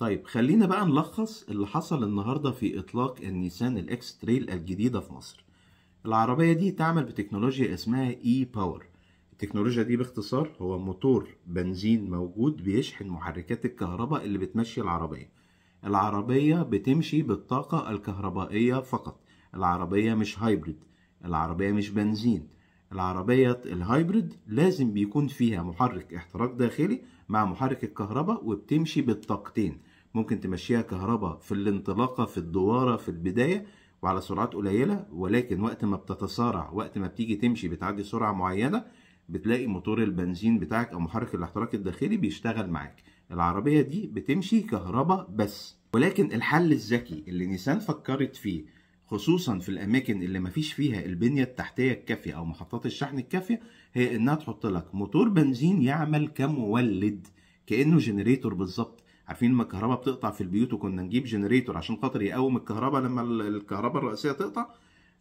طيب خلينا بقى نلخص اللي حصل النهاردة في إطلاق النيسان الإكس تريل الجديدة في مصر العربية دي تعمل بتكنولوجيا اسمها إي باور التكنولوجيا دي باختصار هو موتور بنزين موجود بيشحن محركات الكهرباء اللي بتمشي العربية العربية بتمشي بالطاقة الكهربائية فقط العربية مش هايبريد العربية مش بنزين العربية الهايبريد لازم بيكون فيها محرك احتراق داخلي مع محرك الكهرباء وبتمشي بالطاقتين ممكن تمشيها كهرباء في الانطلاقة في الدوارة في البداية وعلى سرعات قليلة ولكن وقت ما بتتسارع وقت ما بتيجي تمشي بتعدي سرعة معينة بتلاقي موتور البنزين بتاعك أو محرك الاحتراق الداخلي بيشتغل معاك العربية دي بتمشي كهرباء بس ولكن الحل الذكي اللي نيسان فكرت فيه خصوصا في الاماكن اللي مفيش فيها البنيه التحتيه الكافيه او محطات الشحن الكافيه هي انها تحط لك موتور بنزين يعمل كمولد كانه جنريتور بالظبط عارفين لما الكهرباء بتقطع في البيوت وكنا نجيب جنريتور عشان خاطر يقوم الكهرباء لما الكهرباء الرئيسيه تقطع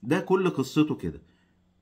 ده كل قصته كده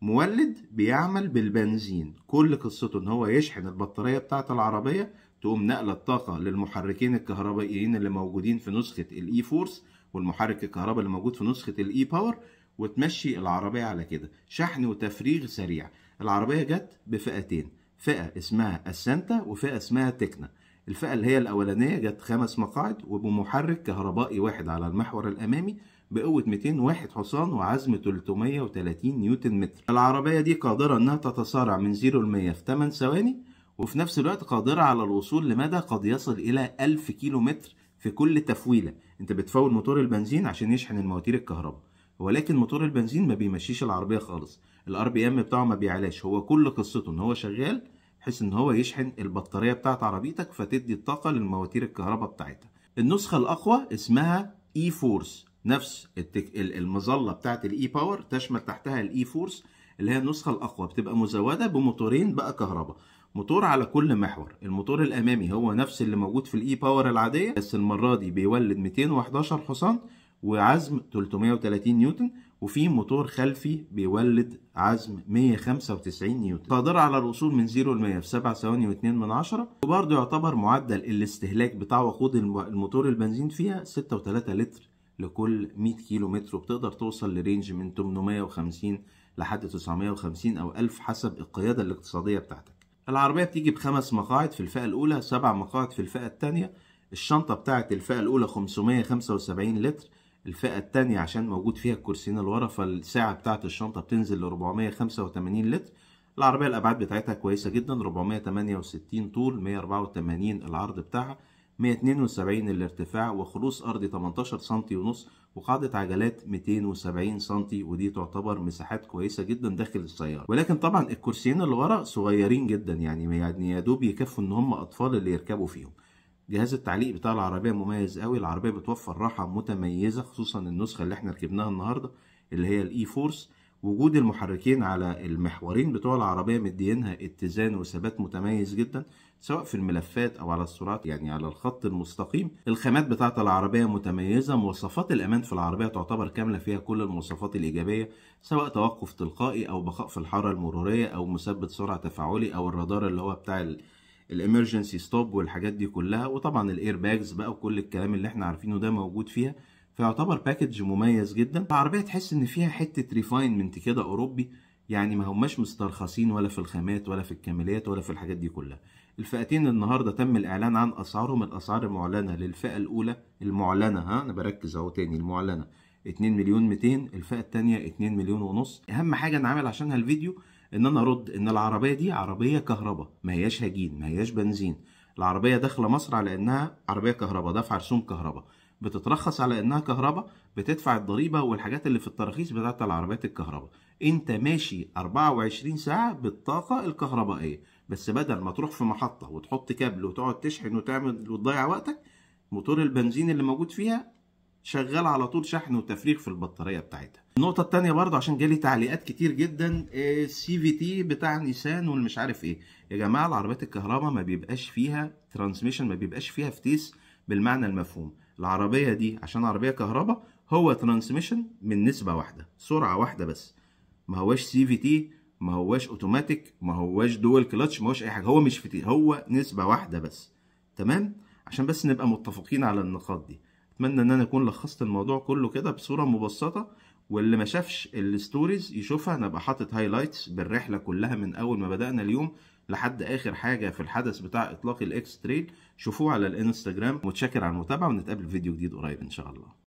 مولد بيعمل بالبنزين كل قصته ان هو يشحن البطاريه بتاعه العربيه تقوم نقل الطاقه للمحركين الكهربائيين اللي موجودين في نسخه الاي فورس والمحرك الكهرباء اللي موجود في نسخه الاي باور وتمشي العربيه على كده شحن وتفريغ سريع العربيه جت بفئتين فئه اسمها السنتا وفئه اسمها تكنا الفئة اللي هي الأولانية جت خمس مقاعد وبمحرك كهربائي واحد على المحور الأمامي بقوة 201 حصان وعزم 330 نيوتن متر العربية دي قادرة انها تتسارع من 0 ل 100 في 8 ثواني وفي نفس الوقت قادرة على الوصول لمدى قد يصل إلى 1000 كيلو متر في كل تفويلة انت بتفول موتور البنزين عشان يشحن المواتير الكهرباء ولكن موتور البنزين ما بيمشيش العربية خالص الار بي ام بتاعه ما بيعلاش هو كل قصته ان هو شغال بحيث ان هو يشحن البطاريه بتاعت عربيتك فتدي الطاقه للمواتير الكهرباء بتاعتها النسخه الاقوى اسمها اي فورس نفس التك... المظله بتاعت الاي باور تشمل تحتها الاي فورس اللي هي النسخه الاقوى بتبقى مزوده بموتورين بقى كهرباء موتور على كل محور الموتور الامامي هو نفس اللي موجود في الاي باور العاديه بس المره دي بيولد 211 حصان وعزم 330 نيوتن وفي موتور خلفي بيولد عزم 195 نيوتن قادر على الوصول من 0 ل 100 في 7 ثواني و2 من عشرة وبرضه يعتبر معدل الاستهلاك بتاع وقود الموتور البنزين فيها 6.3 لتر لكل 100 كيلو متر وبتقدر توصل لرينج من 850 لحد 950 او 1000 حسب القيادة الاقتصادية بتاعتك العربية بتيجي بخمس مقاعد في الفئة الأولى سبع مقاعد في الفئة الثانية الشنطة بتاعت الفئة الأولى 575 لتر الفئة التانية عشان موجود فيها الكرسيين اللي ورا فالسعة بتاعة الشنطة بتنزل ل 485 لتر العربية الأبعاد بتاعتها كويسة جدا 468 طول 184 العرض بتاعها 172 الارتفاع وخلوص أرضي 18 سنتي ونص وقاعدة عجلات 270 سنتي ودي تعتبر مساحات كويسة جدا داخل السيارة ولكن طبعا الكرسيين اللي ورا صغيرين جدا يعني يعني يا دوب يكفوا إن هم أطفال اللي يركبوا فيهم جهاز التعليق بتاع العربية مميز قوي العربية بتوفر راحة متميزة خصوصا النسخة اللي احنا ركبناها النهاردة اللي هي الاي فورس وجود المحركين على المحورين بتوع العربية مدينها اتزان وثبات متميز جدا سواء في الملفات او على السرعات يعني على الخط المستقيم الخامات بتاعة العربية متميزة مواصفات الامان في العربية تعتبر كاملة فيها كل المواصفات الايجابية سواء توقف تلقائي او بقاء في الحارة المرورية او مثبت سرعة تفاعلي او الرادار اللي هو بتاع الامرجنسي ستوب والحاجات دي كلها وطبعا الاير باجز بقى وكل الكلام اللي احنا عارفينه ده موجود فيها فيعتبر باكج مميز جدا العربيه تحس ان فيها حته ريفاينمنت كده اوروبي يعني ما هماش مسترخصين ولا في الخامات ولا في الكماليات ولا في الحاجات دي كلها الفئتين النهارده تم الاعلان عن اسعارهم الاسعار المعلنه للفئه الاولى المعلنه ها انا بركز اهو تاني المعلنه 2 مليون 200 الفئه الثانيه 2 مليون ونص اهم حاجه انا عامل عشانها الفيديو ان انا ارد ان العربيه دي عربيه كهرباء ما هياش هجين ما هياش بنزين العربيه داخله مصر على انها عربيه كهرباء دافعه رسوم كهرباء بتترخص على انها كهرباء بتدفع الضريبه والحاجات اللي في التراخيص بتاعت العربيات الكهرباء انت ماشي 24 ساعه بالطاقه الكهربائيه بس بدل ما تروح في محطه وتحط كابل وتقعد تشحن وتعمل وتضيع وقتك موتور البنزين اللي موجود فيها شغال على طول شحن وتفريغ في البطاريه بتاعتها النقطه الثانيه برضه عشان جالي تعليقات كتير جدا السي في تي بتاع نيسان والمش عارف ايه يا جماعه العربيات الكهرباء ما بيبقاش فيها ترانسميشن ما بيبقاش فيها فتيس بالمعنى المفهوم العربيه دي عشان عربيه كهرباء هو ترانسميشن من نسبه واحده سرعه واحده بس ما هواش سي في تي ما هواش اوتوماتيك ما هواش دول كلتش ما هواش اي حاجه هو مش فتيس هو نسبه واحده بس تمام عشان بس نبقى متفقين على النقاط دي اتمنى ان انا اكون لخصت الموضوع كله كده بصوره مبسطه واللي ما شافش الستوريز يشوفها انا بقى حاطط هايلايتس بالرحله كلها من اول ما بدانا اليوم لحد اخر حاجه في الحدث بتاع اطلاق الاكس تريل شوفوه على الانستجرام متشكر على المتابعه ونتقابل في فيديو جديد قريب ان شاء الله